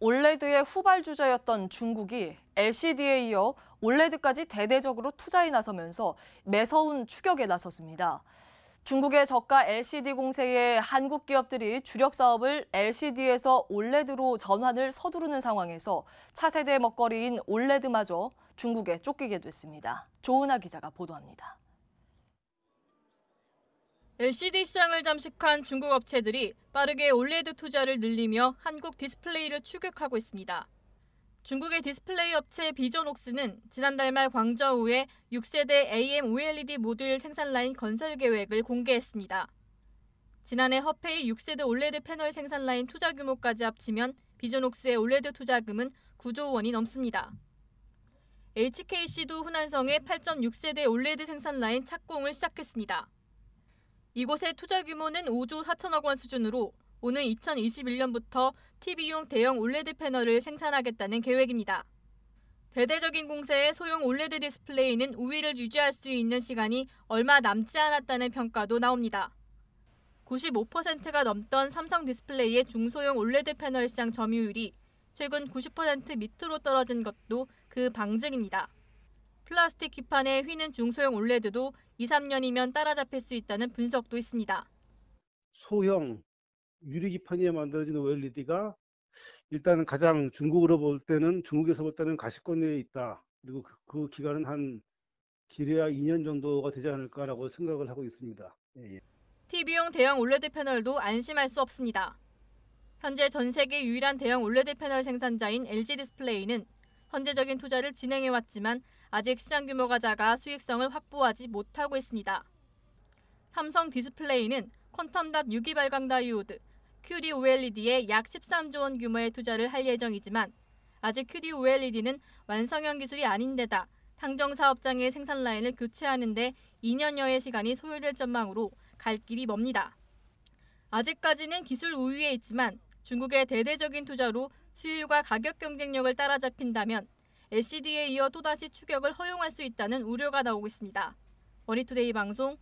올레드의 후발 주자였던 중국이 LCD에 이어 올레드까지 대대적으로 투자에 나서면서 매서운 추격에 나섰습니다. 중국의 저가 LCD 공세에 한국 기업들이 주력 사업을 LCD에서 올레드로 전환을 서두르는 상황에서 차세대 먹거리인 올레드마저 중국에 쫓기게 됐습니다. 조은아 기자가 보도합니다. LCD 시장을 잠식한 중국 업체들이 빠르게 올레드 투자를 늘리며 한국 디스플레이를 추격하고 있습니다. 중국의 디스플레이 업체 비전옥스는 지난달 말 광저우에 6세대 AM OLED 모듈 생산 라인 건설 계획을 공개했습니다. 지난해 허페이 6세대 올레드 패널 생산 라인 투자 규모까지 합치면 비전옥스의 올레드 투자금은 9조 원이 넘습니다. HKC도 후난성에 8.6세대 올레드 생산 라인 착공을 시작했습니다. 이곳의 투자 규모는 5조 4천억 원 수준으로 오는 2021년부터 TV용 대형 올레드 패널을 생산하겠다는 계획입니다. 대대적인 공세에 소형 올레드 디스플레이는 우위를 유지할 수 있는 시간이 얼마 남지 않았다는 평가도 나옵니다. 95%가 넘던 삼성 디스플레이의 중소형 올레드 패널 시장 점유율이 최근 90% 밑으로 떨어진 것도 그 방증입니다. 플라스틱 기판에 휘는 중소형 올레드도 2, 3년이면 따라잡힐 수 있다는 분석도 있습니다. 소형 유리 기판에 만들어진 OLED가 일단은 가장 중국으로 볼 때는 중국에서 볼 때는 가시권 내에 있다. 그리고 그, 그 기간은 한 길어야 2년 정도가 되지 않을까라고 생각을 하고 있습니다. 예, 예. TV용 대형 올레드 패널도 안심할 수 없습니다. 현재 전 세계 유일한 대형 올레드 패널 생산자인 LG 디스플레이는 선재적인 투자를 진행해왔지만 아직 시장 규모가 작아 수익성을 확보하지 못하고 있습니다. 삼성 디스플레이는 퀀텀닷 유기 발광 다이오드 QD OLED에 약 13조 원 규모의 투자를 할 예정이지만 아직 QD OLED는 완성형 기술이 아닌 데다 상정 사업장의 생산 라인을 교체하는데 2년여의 시간이 소요될 전망으로 갈 길이 멉니다. 아직까지는 기술 우위에 있지만 중국의 대대적인 투자로 수율과 가격 경쟁력을 따라잡힌다면 LCD에 이어 또다시 추격을 허용할 수 있다는 우려가 나오고 있습니다. 머니투데이 방송